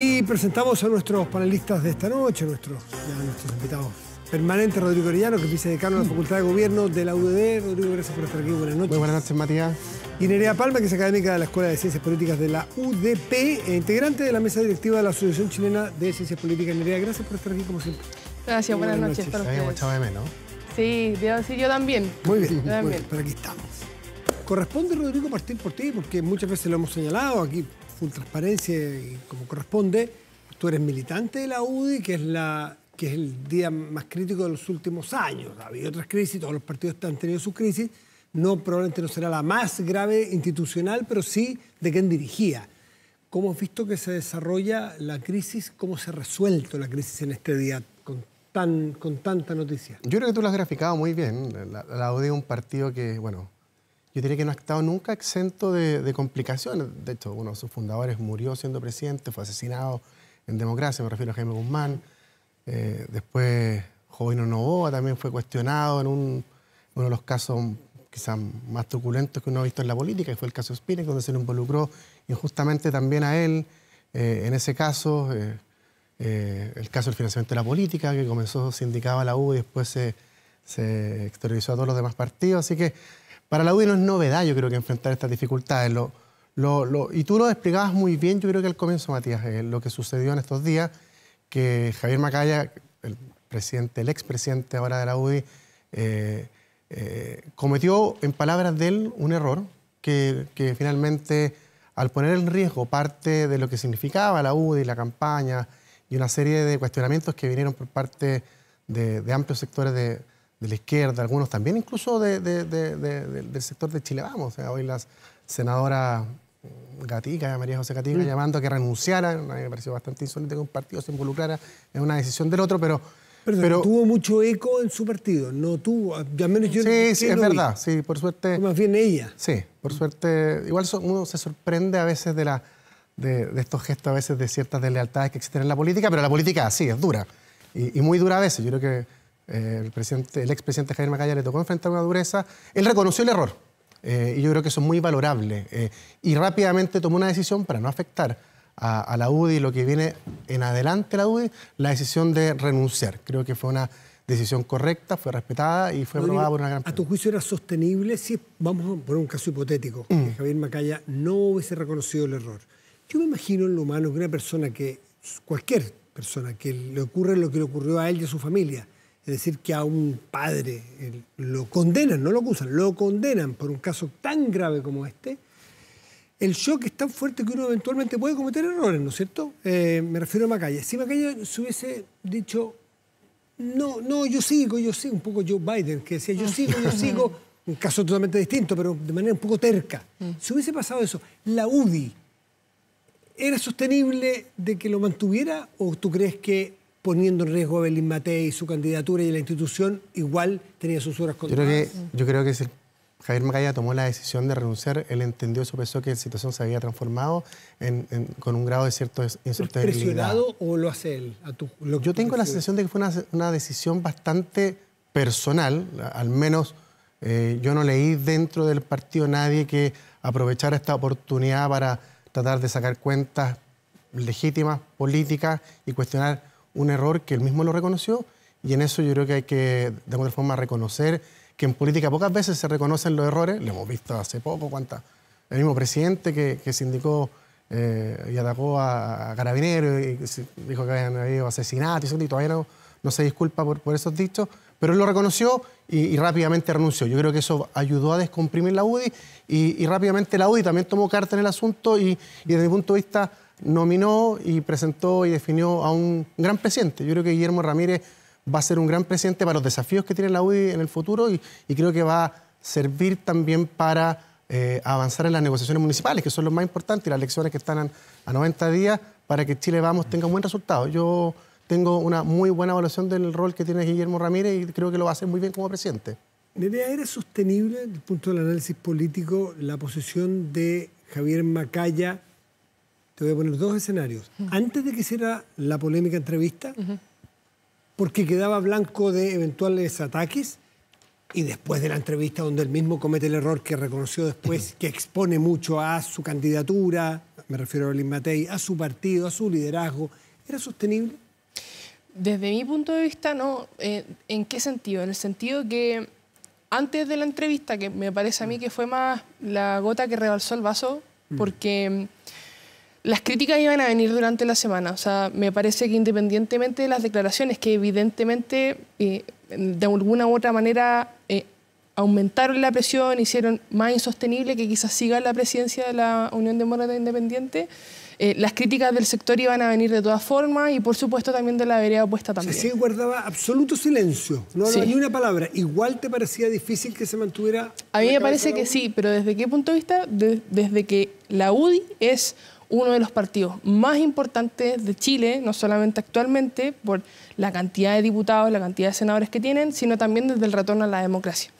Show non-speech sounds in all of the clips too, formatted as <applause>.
Y presentamos a nuestros panelistas de esta noche, nuestros, nuestros invitados permanentes, Rodrigo Orellano, que es Vice-Decano de la Facultad de Gobierno de la UDD. Rodrigo, gracias por estar aquí, buenas noches. Muy buenas noches, Matías. Y Nerea Palma, que es académica de la Escuela de Ciencias Políticas de la UDP, integrante de la mesa directiva de la Asociación Chilena de Ciencias Políticas. Nerea, gracias por estar aquí, como siempre. Gracias, buenas, noches. noches. Habíamos echado de menos. Sí, yo también. Muy bien, también. pero aquí estamos. Corresponde, Rodrigo, partir por ti, porque muchas veces lo hemos señalado aquí full transparencia y como corresponde. Tú eres militante de la UDI, que es, la, que es el día más crítico de los últimos años. Ha habido otras crisis, todos los partidos han tenido sus crisis. No, probablemente no será la más grave institucional, pero sí de quién dirigía. ¿Cómo has visto que se desarrolla la crisis? ¿Cómo se ha resuelto la crisis en este día con, tan, con tanta noticia? Yo creo que tú lo has graficado muy bien. La, la UDI es un partido que, bueno, yo diría que no ha estado nunca exento de, complicaciones. De hecho, uno de sus fundadores murió siendo presidente, fue asesinado en democracia, me refiero a Jaime Guzmán. Eh, después, Jovino Novoa también fue cuestionado en uno de los casos quizás más truculentos que uno ha visto en la política, que fue el caso Spinec, donde se lo involucró injustamente también a él. Eh, en ese caso, eh, el caso del financiamiento de la política, que comenzó sindicado a la U y después se, se exteriorizó a todos los demás partidos. Así que para la UDI no es novedad, yo creo, que enfrentar estas dificultades. Lo, y tú lo explicabas muy bien, yo creo que al comienzo, Matías, eh, lo que sucedió en estos días, que Javier Macaya, el presidente, el expresidente ahora de la UDI, eh, eh, cometió, en palabras de él, un error que, finalmente, al poner en riesgo parte de lo que significaba la UDI, la campaña y una serie de cuestionamientos que vinieron por parte de, de amplios sectores de, de la izquierda, algunos también incluso del sector de Chile Vamos. hoy las senadora mm, Gatica, María José Gatica, mm. llamando a que renunciara, me pareció bastante insólito que un partido se involucrara en una decisión del otro, pero... pero tuvo mucho eco en su partido, no tuvo, al menos yo... Sí, sí, es verdad, sí, por suerte... Más bien ella. Sí, por mm. suerte, igual uno se sorprende a veces de, la, de, estos gestos, a veces de ciertas deslealtades que existen en la política, pero la política sí, es dura, y, y muy dura a veces, yo creo que eh, el, presidente, expresidente Javier Macaya le tocó enfrentar una dureza, él reconoció el error. Eh, y yo creo que eso es muy valorable. Eh, y rápidamente tomó una decisión para no afectar a, la UDI lo que viene en adelante la UDI, la decisión de renunciar. Creo que fue una decisión correcta, fue respetada y fue aprobada por una gran... ¿A tu juicio era sostenible si, vamos a poner un caso hipotético, que mm. Javier Macaya no hubiese reconocido el error? Yo me imagino en lo humano que una persona que, cualquier persona que le ocurre lo que le ocurrió a él y a su familia, es decir, que a un padre lo condenan, no lo acusan, lo condenan por un caso tan grave como este, el shock es tan fuerte que uno eventualmente puede cometer errores, ¿no es cierto? Eh, me refiero a Macaya. Si Macaya se hubiese dicho, no, no, yo sigo, yo sigo, un poco Joe Biden, que decía, yo ah. sigo, yo sigo, un caso totalmente distinto, pero de manera un poco terca. Mm. Si hubiese pasado eso, la UDI, ¿era sostenible de que lo mantuviera o tú crees que poniendo en riesgo a Belín y su candidatura y la institución, igual tenía sus horas contadas. Yo creo que, si Javier Macaya tomó la decisión de renunciar, él entendió, supuso que la situación se había transformado con un grado de cierto incertidumbre. presionado o lo hace él? A tu, yo tengo la sensación de que fue una, decisión bastante personal, al menos... Eh, yo no leí dentro del partido nadie que aprovechara esta oportunidad para tratar de sacar cuentas legítimas, políticas y cuestionar un error que él mismo lo reconoció y en eso yo creo que hay que, de alguna forma, reconocer que en política pocas veces se reconocen los errores, lo hemos visto hace poco, cuánta, el mismo presidente que, se indicó eh, y atacó a, Carabineros y dijo que habían habido asesinatos y todavía no, se disculpa por, esos dichos, pero él lo reconoció y, rápidamente renunció. Yo creo que eso ayudó a descomprimir la UDI y, rápidamente la UDI también tomó carta en el asunto y, y desde mi punto de vista nominó y presentó y definió a un gran presidente. Yo creo que Guillermo Ramírez va a ser un gran presidente para los desafíos que tiene la UDI en el futuro y, creo que va a servir también para eh, avanzar en las negociaciones municipales, que son los más importantes, y las elecciones que están a, 90 días, para que Chile Vamos tenga un buen resultado. Yo tengo una muy buena evaluación del rol que tiene Guillermo Ramírez y creo que lo va a hacer muy bien como presidente. Nerea, ¿era sostenible desde el punto del análisis político la posición de Javier Macaya? te voy a poner dos escenarios. Antes de que hiciera la polémica entrevista, porque quedaba blanco de eventuales ataques, y después de la entrevista donde él mismo comete el error que reconoció después, que expone mucho a su candidatura, me refiero a Berlín Matei, a su partido, a su liderazgo, ¿era sostenible? Desde mi punto de vista, no. Eh, ¿En qué sentido? En el sentido que antes de la entrevista, que me parece a mí mm. que fue más la gota que rebalsó el vaso, mm. porque las críticas iban a venir durante la semana. O sea, me parece que independientemente de las declaraciones, que evidentemente eh, de alguna u otra manera eh, aumentaron la presión, hicieron más insostenible que quizás siga la presidencia de la Unión de Demócrata Independiente, eh, las críticas del sector iban a venir de todas formas y por supuesto también de la vereda opuesta también. guardaba absoluto silencio, no ni una palabra. Igual te parecía difícil que se mantuviera... A mí me parece que sí, pero ¿desde qué punto de vista? desde que la UDI es uno de los partidos más importantes de Chile, no solamente actualmente por la cantidad de diputados, la cantidad de senadores que tienen, sino también desde el retorno a la democracia.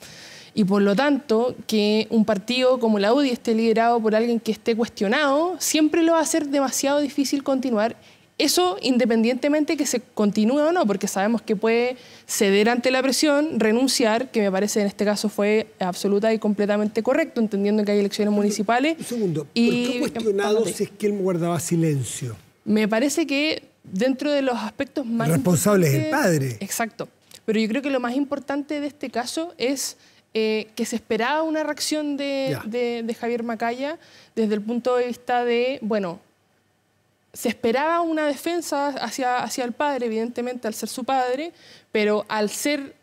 Y por lo tanto, que un partido como la UDI esté liderado por alguien que esté cuestionado, siempre lo va a hacer demasiado difícil continuar eso independientemente que se continúe o no, porque sabemos que puede ceder ante la presión, renunciar, que me parece en este caso fue absoluta y completamente correcto, entendiendo que hay elecciones municipales. Un segundo, ¿por qué cuestionado es que él guardaba silencio? Me parece que dentro de los aspectos más... responsable es el padre. Exacto. Pero yo creo que lo más importante de este caso es eh, que se esperaba una reacción de, de Javier Macaya desde el punto de vista de, bueno, se esperaba una defensa hacia, hacia el padre, evidentemente, al ser su padre, pero al ser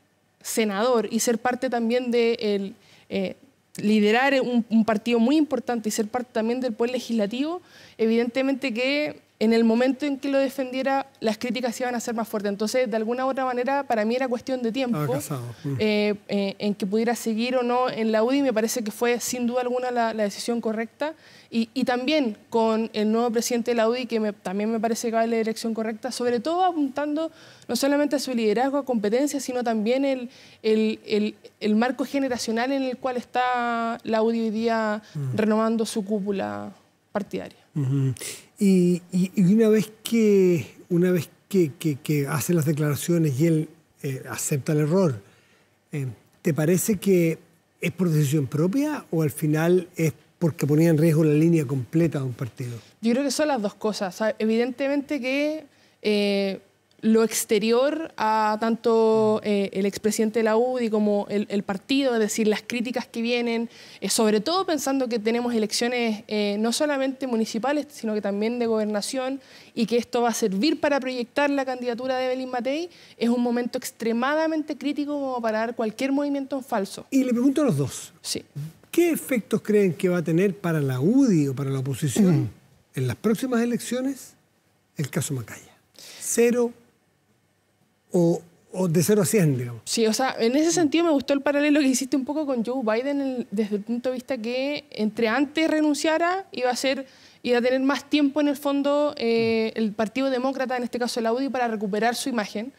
senador y ser parte también de el, eh, liderar un, un, partido muy importante y ser parte también del poder legislativo, evidentemente que en el momento en que lo defendiera, las críticas iban a ser más fuertes. Entonces, de alguna u otra manera, para mí era cuestión de tiempo mm. eh, eh, en que pudiera seguir o no en la UDI. Me parece que fue sin duda alguna la, decisión correcta. Y, también con el nuevo presidente de la UDI, que también me parece que va en la dirección correcta, sobre todo apuntando no solamente a su liderazgo, a competencias, sino también el, marco generacional en el cual está la UDI hoy día mm. renovando su cúpula partidaria y, una vez que, una vez que, hace las declaraciones y él eh, acepta el error, eh, ¿te parece que es por decisión propia o al final es porque ponía en riesgo la línea completa de un partido? Yo creo que son las dos cosas. evidentemente que eh, lo exterior a tanto eh, el expresidente de la UDI como el, partido, es decir, las críticas que vienen, eh, sobre todo pensando que tenemos elecciones eh, no solamente municipales, sino que también de gobernación, y que esto va a servir para proyectar la candidatura de Evelyn Matei, es un momento extremadamente crítico como para dar cualquier movimiento falso. Y le pregunto a los dos, ¿qué efectos creen que va a tener para la UDI o para la oposición en las próximas elecciones el caso Macaya? Cero o, de 0 a 100, digamos. Sí, o sea, en ese sentido me gustó el paralelo que hiciste un poco con Joe Biden desde el punto de vista que entre antes renunciara iba a ser iba a tener más tiempo en el fondo eh, el Partido Demócrata, en este caso el Audi, para recuperar su imagen.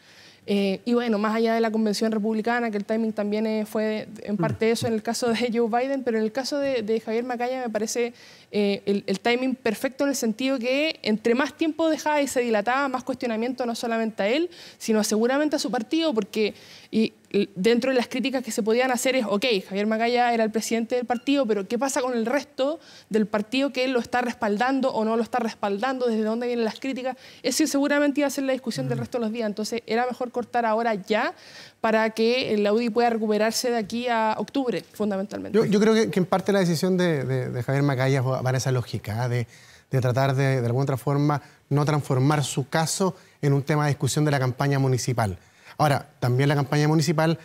Eh, y bueno, más allá de la convención republicana, que el timing también eh, fue en mm. parte eso en el caso de Joe Biden, pero en el caso de, de Javier Macaya me parece eh, el, timing perfecto en el sentido que entre más tiempo dejaba y se dilataba, más cuestionamiento no solamente a él, sino seguramente a su partido, porque y, dentro de las críticas que se podían hacer es, ok, Javier Macaya era el presidente del partido, pero ¿qué pasa con el resto del partido que él lo está respaldando o no lo está respaldando? ¿Desde dónde vienen las críticas? Eso seguramente iba a ser la discusión del mm. resto de los días, entonces era mejor cortar ahora ya para que el Audi pueda recuperarse de aquí a octubre, fundamentalmente. Yo, creo que, en parte la decisión de, Javier Macaya van a esa lógica ¿ah? de, de tratar de, de alguna otra forma, no transformar su caso en un tema de discusión de la campaña municipal. Ahora, también la campaña municipal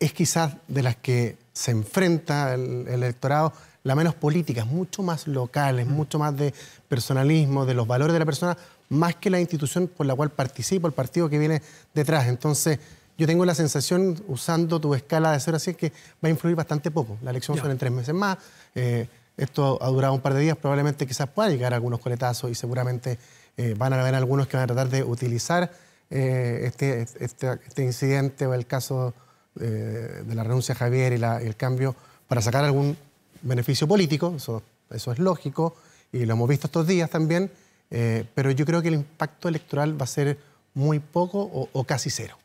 es quizás de las que se enfrenta el, electorado la menos política, es mucho más local, es mucho más de personalismo, de los valores de la persona, más que la institución por la cual participa, el partido que viene detrás. Entonces, yo tengo la sensación, usando tu escala de 0 así que va a influir bastante poco. La elección son en tres meses más. Eh, esto ha durado un par de días, probablemente quizás pueda llegar algunos coletazos y seguramente eh, van a haber algunos que van a tratar de utilizar eh, este, este, este, incidente o el caso eh, de la renuncia a Javier y, el cambio para sacar algún beneficio político, eso, eso es lógico y lo hemos visto estos días también, pero yo creo que el impacto electoral va a ser muy poco o, casi cero.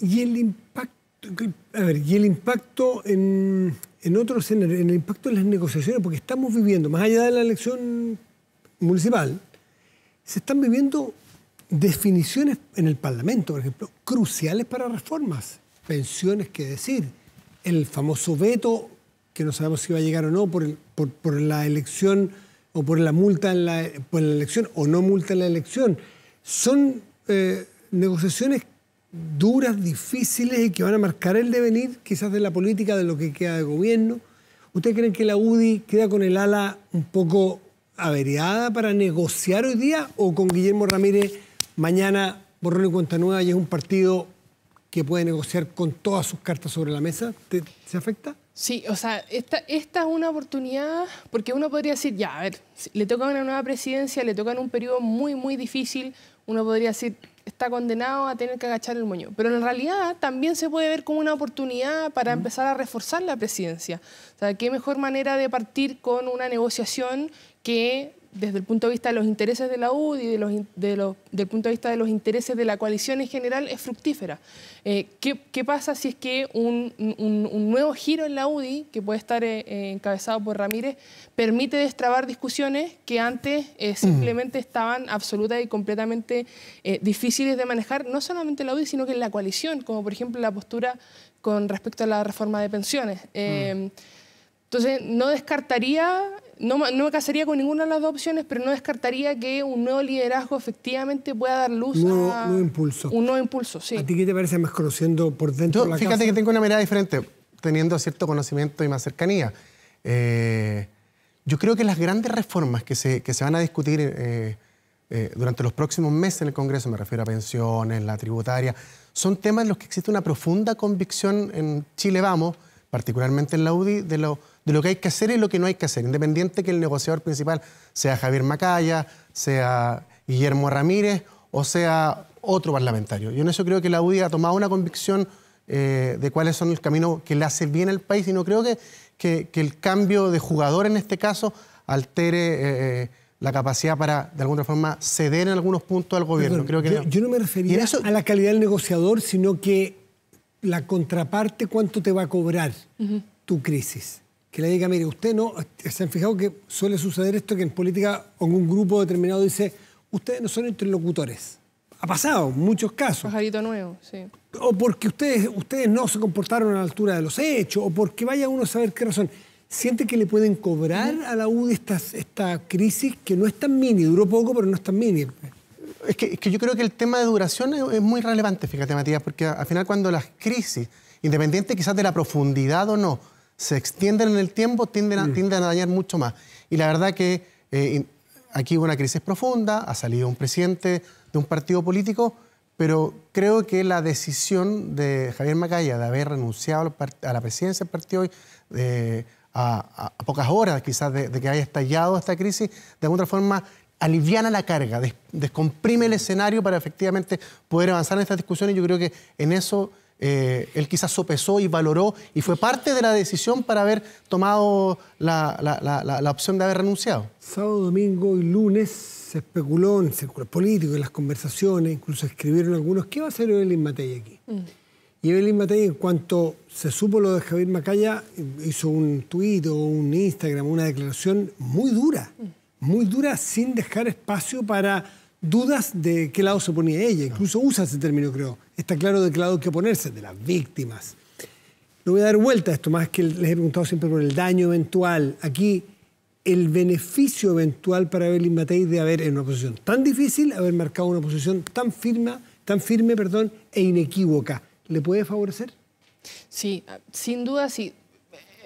y el impacto a ver, y el impacto en, en otros, en el, impacto en las negociaciones, porque estamos viviendo, más allá de la elección municipal, se están viviendo definiciones en el Parlamento, por ejemplo, cruciales para reformas, pensiones, qué decir, el famoso veto, que no sabemos si va a llegar o no, por, el, por, por la elección o por la multa en la, por la elección o no multa en la elección, son eh, negociaciones duras, difíciles y que van a marcar el devenir quizás de la política, de lo que queda de gobierno. ¿Ustedes creen que la UDI queda con el ala un poco averiada para negociar hoy día o con Guillermo Ramírez mañana borrón y cuenta y es un partido que puede negociar con todas sus cartas sobre la mesa? ¿Se afecta? Sí, o sea, esta, esta es una oportunidad, porque uno podría decir, ya, a ver, le toca una nueva presidencia, le toca en un periodo muy, muy difícil, uno podría decir, está condenado a tener que agachar el moño. Pero en realidad también se puede ver como una oportunidad para empezar a reforzar la presidencia. O sea, qué mejor manera de partir con una negociación que desde el punto de vista de los intereses de la UDI, de los, del punto de vista de los intereses de la coalición en general, es fructífera. Eh, ¿qué, pasa si es que un, nuevo giro en la UDI, que puede estar eh, eh, encabezado por Ramírez, permite destrabar discusiones que antes simplemente estaban absolutas y completamente difíciles de manejar, no solamente en la UDI, sino que en la coalición, como por ejemplo la postura con respecto a la reforma de pensiones? Entonces, no descartaría no, no, me casaría con ninguna de las dos opciones, pero no descartaría que un nuevo liderazgo efectivamente pueda dar luz a... a... Nuevo impulso. Un nuevo impulso, sí. ¿A ti qué te parece más conociendo por dentro Fíjate que tengo una mirada diferente, teniendo cierto conocimiento y más cercanía. Eh, yo creo que las grandes reformas que se, que se van a discutir eh, eh, durante los próximos meses en el Congreso, me refiero a pensiones, la tributaria, son temas en los que existe una profunda convicción en Chile Vamos particularmente en la UDI, de lo, de lo que hay que hacer y lo que no hay que hacer, independiente que el negociador principal sea Javier Macaya, sea Guillermo Ramírez o sea otro parlamentario. Yo en eso creo que la UDI ha tomado una convicción eh, de cuáles son los caminos que le hace bien al país y no creo que, que, el cambio de jugador en este caso altere... Eh, eh, la capacidad para, de alguna forma, ceder en algunos puntos al gobierno. yo, no. me refería a la calidad del negociador, sino que la contraparte cuánto te va a cobrar tu crisis. Que le diga, mire, usted no, se han fijado que suele suceder esto que en política un grupo determinado dice, ustedes no son interlocutores. Ha pasado, en muchos casos. Pajarito nuevo, sí. O porque ustedes, ustedes no se comportaron a la altura de los hechos, o porque vaya uno a saber qué razón. ¿Siente que le pueden cobrar a la UDI esta, esta crisis que no es tan mini? Duró poco, pero no es tan mini. Es que, yo creo que el tema de duración es, muy relevante, fíjate, Matías, porque al final cuando las crisis, independientes, quizás de la profundidad o no, se extienden en el tiempo, tienden a, tienden a dañar mucho más. Y la verdad que eh, aquí hubo una crisis profunda, ha salido un presidente de un partido político, pero creo que la decisión de Javier Macaya de haber renunciado a la presidencia del partido hoy, a, pocas horas quizás de, que haya estallado esta crisis, de alguna forma aliviana la carga, descomprime el escenario para efectivamente poder avanzar en estas discusiones. Yo creo que en eso eh, él quizás sopesó y valoró y fue parte de la decisión para haber tomado la, opción de haber renunciado. Sábado, domingo y lunes se especuló en círculo político, en las conversaciones, incluso escribieron algunos, ¿qué va a hacer Evelyn Matei aquí? Mm. Y Evelyn Matei, en cuanto se supo lo de Javier Macaya, hizo un tuit o un Instagram, una declaración muy dura. Mm muy dura sin dejar espacio para dudas de qué lado se ponía ella. Incluso usa ese término, creo. Está claro de qué lado hay que ponerse, de las víctimas. No voy a dar vuelta a esto, más que les he preguntado siempre por el daño eventual. Aquí, el beneficio eventual para Evelyn Matei de haber en una posición tan difícil, haber marcado una posición tan firme, tan firme perdón, e inequívoca. ¿Le puede favorecer? Sí, sin duda sí.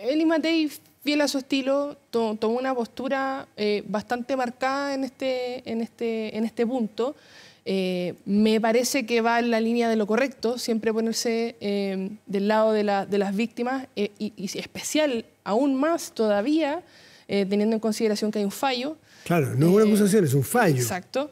Evelyn Matei Bien a su estilo, tomó una postura eh, bastante marcada en este, en este, en este punto. Eh, me parece que va en la línea de lo correcto, siempre ponerse eh, del lado de, las víctimas y, especial aún más todavía, teniendo en consideración que hay un fallo. Claro, no es una acusación, es un fallo. Exacto.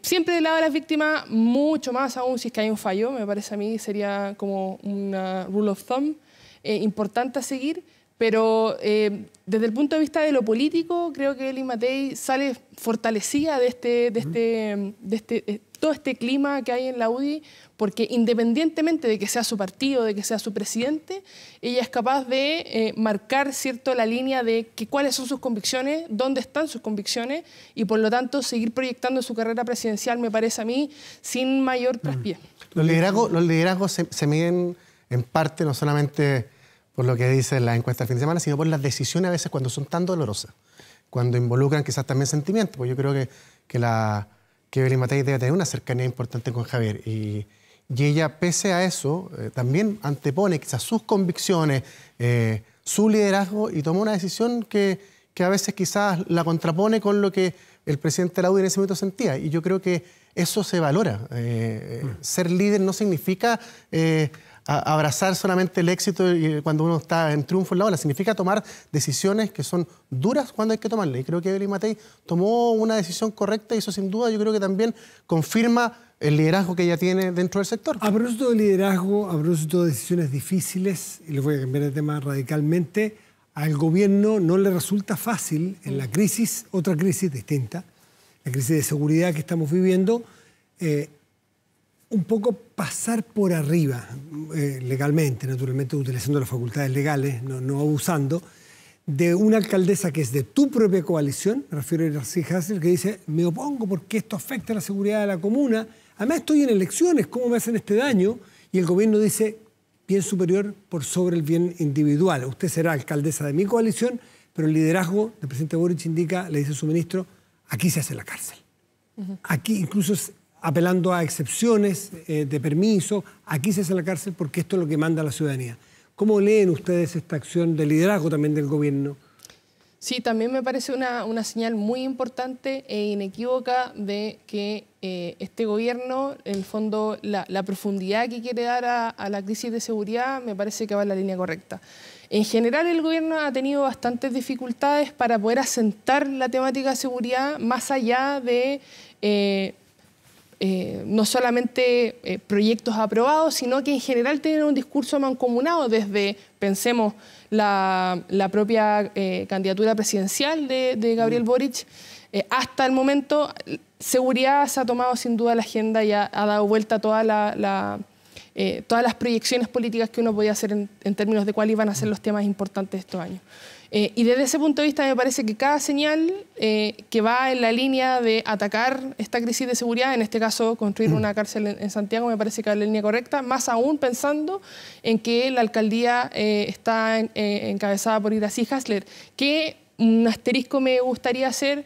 siempre del lado de las víctimas, mucho más aún si es que hay un fallo, me parece a mí sería como una rule of thumb importante a seguir, pero eh, desde el punto de vista de lo político, creo que Eli Matei sale fortalecida de este, este, este eh, todo este clima que hay en la UDI, porque independientemente de que sea su partido, de que sea su presidente, ella es capaz de eh, marcar cierto la línea de cuáles son sus convicciones, dónde están sus convicciones, y por lo tanto seguir proyectando su carrera presidencial, me parece a mí, sin mayor traspié. Los liderazgos, se miden en parte no solamente por lo que dice la encuesta del fin de semana, sino por las decisiones a veces cuando son tan dolorosas, cuando involucran quizás también sentimientos. Pues yo creo que, que la que Evelyn Matei debe tener una cercanía importante con Javier. Y, ella, pese a eso, eh, también antepone quizás sus convicciones, eh, su liderazgo y toma una decisión que, que a veces quizás la contrapone con lo que el presidente Laudi en ese momento sentía. Y yo creo que eso se valora. Eh, mm. Ser líder no significa abrazar solamente el éxito eh, cuando uno está en triunfo en la ola, significa tomar decisiones que son duras cuando hay que tomarlas. Y creo que Evelyn Matei tomó una decisión correcta y eso sin duda yo creo que también confirma el liderazgo que ella tiene dentro del sector. A propósito de liderazgo, a propósito de decisiones difíciles, y les voy a cambiar de tema radicalmente, al gobierno no le resulta fácil en la crisis, otra crisis distinta, la crisis de seguridad que estamos viviendo, eh, un poco pasar por arriba, eh, legalmente, naturalmente utilizando las facultades legales, no, abusando, de una alcaldesa que es de tu propia coalición, me refiero a Irací Hassel, que dice, me opongo porque esto afecta a la seguridad de la comuna, además estoy en elecciones, ¿cómo me hacen este daño? Y el gobierno dice, bien superior por sobre el bien individual. Usted será alcaldesa de mi coalición, pero el liderazgo del presidente Boric indica, le dice su ministro, aquí se hace la cárcel. Aquí incluso apelando a excepciones eh, de permiso, aquí se hace la cárcel porque esto es lo que manda la ciudadanía. ¿Cómo leen ustedes esta acción de liderazgo también del gobierno? Sí, también me parece una, señal muy importante e inequívoca de que eh, este gobierno, en el fondo, la, profundidad que quiere dar a, la crisis de seguridad, me parece que va en la línea correcta. En general, el gobierno ha tenido bastantes dificultades para poder asentar la temática de seguridad más allá de... Eh, eh, no solamente eh, proyectos aprobados, sino que en general tienen un discurso mancomunado desde, pensemos, la, propia eh, candidatura presidencial de, Gabriel mm. Boric. hasta el momento, seguridad se ha tomado sin duda la agenda y ha, dado vuelta toda la eh, todas las proyecciones políticas que uno podía hacer en, términos de cuáles iban a ser los temas importantes de estos años. Eh, y desde ese punto de vista me parece que cada señal eh, que va en la línea de atacar esta crisis de seguridad, en este caso construir una mm. cárcel en, Santiago, me parece que es la línea correcta, más aún pensando en que la alcaldía está encabezada por y Hasler, que un asterisco me gustaría hacer.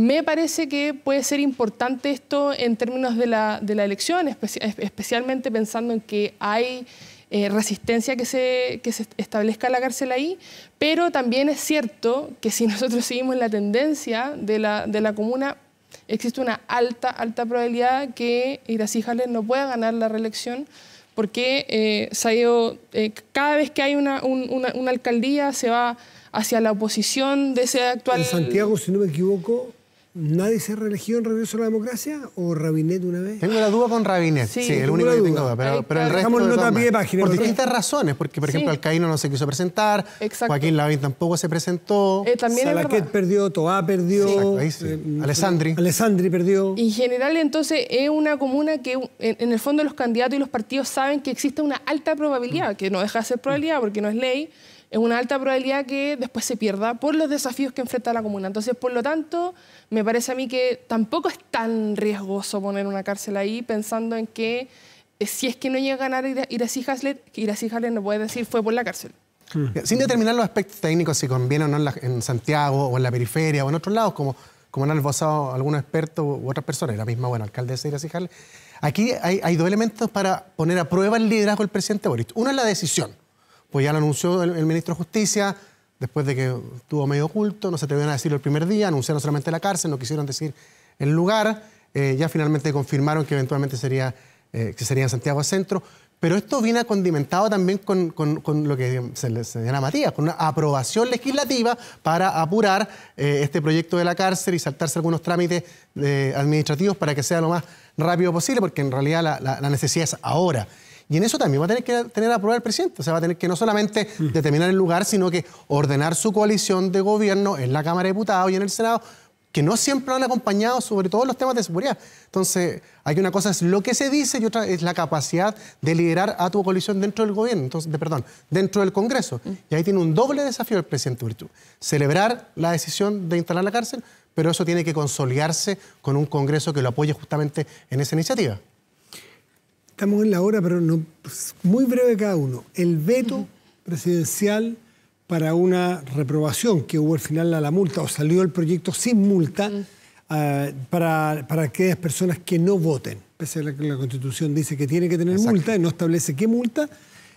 Me parece que puede ser importante esto en términos de la, de la elección, especialmente pensando en que hay eh, resistencia que se, que se establezca la cárcel ahí, pero también es cierto que si <laughs> nosotros seguimos la tendencia de la, de la comuna, existe una alta, alta probabilidad que Irací Jales no pueda ganar la reelección porque eh, ha eh, cada vez que hay una, una alcaldía se va hacia la oposición de ese actual... En Santiago, si no me equivoco, ¿Nadie se religió en Regreso a la Democracia o Rabinet una vez? Tengo la duda con Rabinet, sí, el único que pero, el resto... De página, por distintas razones, porque por ejemplo Alcaíno no se quiso presentar, Exacto. Joaquín Lavín tampoco se presentó, eh, también Salaquet perdió, Toá perdió, sí. Eh, Alessandri. perdió. en general entonces es una comuna que en, el fondo los candidatos y los partidos saben que existe una alta probabilidad, que no deja de ser probabilidad porque no es ley, es una alta probabilidad que después se pierda por los desafíos que enfrenta la comuna. Entonces, por lo tanto, me parece a mí que tampoco es tan riesgoso poner una cárcel ahí pensando en que eh, si es que no llega a ganar Iracy Hasler, Iracy Hasler no puede decir fue por la cárcel. Hmm. Sin determinar los aspectos técnicos, si conviene o no en, Santiago o en la periferia o en otros lados, como, como han alzado algunos expertos u otras personas, y la misma, bueno, alcaldesa Iracy Hasler, aquí hay, hay dos elementos para poner a prueba el liderazgo del presidente Boric. Uno es la decisión pues ya lo anunció el, ministro de Justicia, después de que estuvo medio oculto, no se atrevieron a decirlo el primer día, anunciaron solamente la cárcel, no quisieron decir el lugar, eh, ya finalmente confirmaron que eventualmente sería, eh, que sería Santiago Centro, pero esto viene condimentado también con, lo que se le llama Matías, con una aprobación legislativa para apurar eh, este proyecto de la cárcel y saltarse algunos trámites administrativos para que sea lo más rápido posible, porque en realidad la necesidad es ahora. Y en eso también va a tener que tener a prueba el presidente. O sea, va a tener que no solamente mm. determinar el lugar, sino que ordenar su coalición de gobierno en la Cámara de Diputados y en el Senado, que no siempre han acompañado sobre todos los temas de seguridad. Entonces, hay una cosa es lo que se dice y otra es la capacidad de liderar a tu coalición dentro del gobierno, entonces, perdón, dentro del Congreso. Mm. Y ahí tiene un doble desafío el presidente Virtud. Celebrar la decisión de instalar la cárcel, pero eso tiene que consolidarse con un Congreso que lo apoye justamente en esa iniciativa. Estamos en la hora, pero pues, muy breve cada uno. El veto presidencial para una reprobación que hubo al final a la multa, o salió el proyecto sin multa, ah, para, aquellas personas que no voten, pese a que la, Constitución dice que tiene que tener multa, no establece qué multa,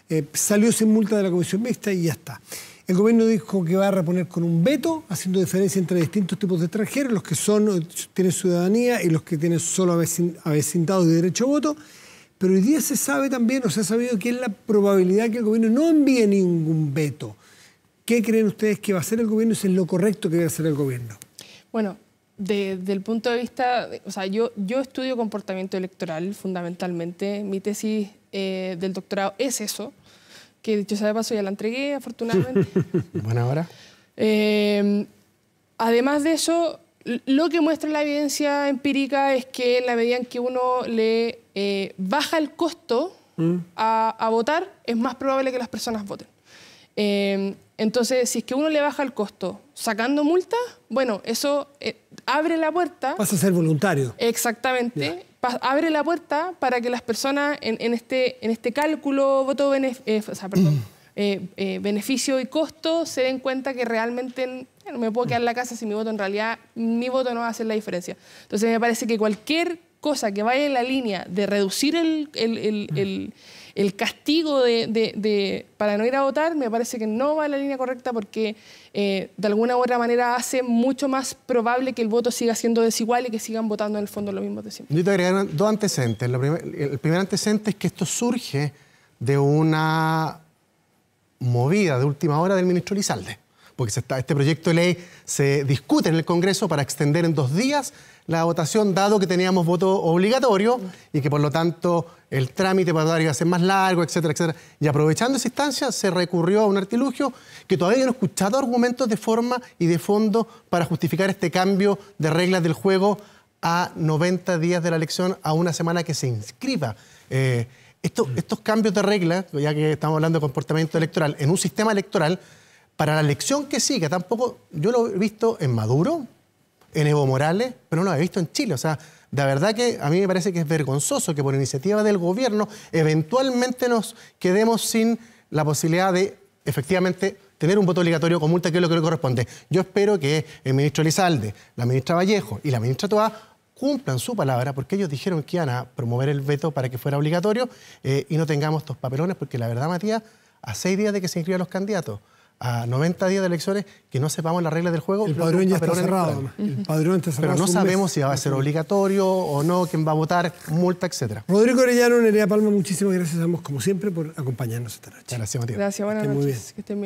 eh, salió sin multa de la Comisión Mixta y ya está. El gobierno dijo que va a reponer con un veto, haciendo diferencia entre distintos tipos de extranjeros, los que son, eh, tienen ciudadanía y los que tienen solo avecindado de derecho a voto. Pero hoy día se sabe también, o se ha sabido que es la probabilidad que el gobierno no envíe ningún veto. ¿Qué creen ustedes que va a hacer el gobierno? ¿Es lo correcto que debe a hacer el gobierno? Bueno, desde el punto de vista, o sea, yo, yo estudio comportamiento electoral fundamentalmente. Mi tesis eh, del doctorado es eso, que dicho sea de paso ya la entregué, afortunadamente. <laughs> Buena hora. Eh, además de eso, lo que muestra la evidencia empírica es que en la medida en que uno le eh, baja el costo mm. a, votar, es más probable que las personas voten. Em, entonces, si es que uno le baja el costo sacando multas, bueno, eso eh, abre la puerta. Pasa a ser voluntario. Exactamente. abre la puerta para que las personas en, este, este, cálculo voto eh, <clears throat> beneficio y costo se den cuenta que realmente no me puedo quedar en la casa si mi voto en realidad, mi voto no va a hacer la diferencia. Entonces me parece que cualquier cosa que vaya en la línea de reducir el, el, mm. castigo de, para no ir a votar, me parece que no va en la línea correcta porque eh, de alguna u otra manera hace mucho más probable que el voto siga siendo desigual y que sigan votando en el fondo lo mismo de siempre. Yo te dos antecedentes. el primer antecedente es que esto surge de una movida de última hora del ministro Lizalde porque este proyecto de ley se discute en el Congreso para extender en dos días la votación, dado que teníamos voto obligatorio y que por lo tanto el trámite para iba a ser más largo, etcétera, etcétera. Y aprovechando esa instancia, se recurrió a un artilugio que todavía no he escuchado argumentos de forma y de fondo para justificar este cambio de reglas del juego a 90 días de la elección, a una semana que se inscriba. Eh, estos cambios de reglas, ya que estamos hablando de comportamiento electoral, en un sistema electoral para la elección que sigue, tampoco yo lo he visto en Maduro, en Evo Morales, pero no lo he visto en Chile. O sea, de verdad que a mí me parece que es vergonzoso que por iniciativa del gobierno eventualmente nos quedemos sin la posibilidad de efectivamente tener un voto obligatorio con multa, que es lo que le corresponde. Yo espero que el ministro Lizalde, la ministra Vallejo y la ministra Toá cumplan su palabra, porque ellos dijeron que iban a promover el veto para que fuera obligatorio eh, y no tengamos estos papelones, porque la verdad, Matías, a seis días de que se inscriban los candidatos, a 90 días de elecciones que no sepamos las reglas del juego. El padrón ya está cerrado. El padrón está cerrado. Pero no sabemos si va a ser obligatorio o no, quién va a votar, multa, etc. Rodrigo Orellano, Nerea Palma, muchísimas gracias a ambos, como siempre, por acompañarnos esta noche. Gracias, Matías. Gracias, buenas noches. bien.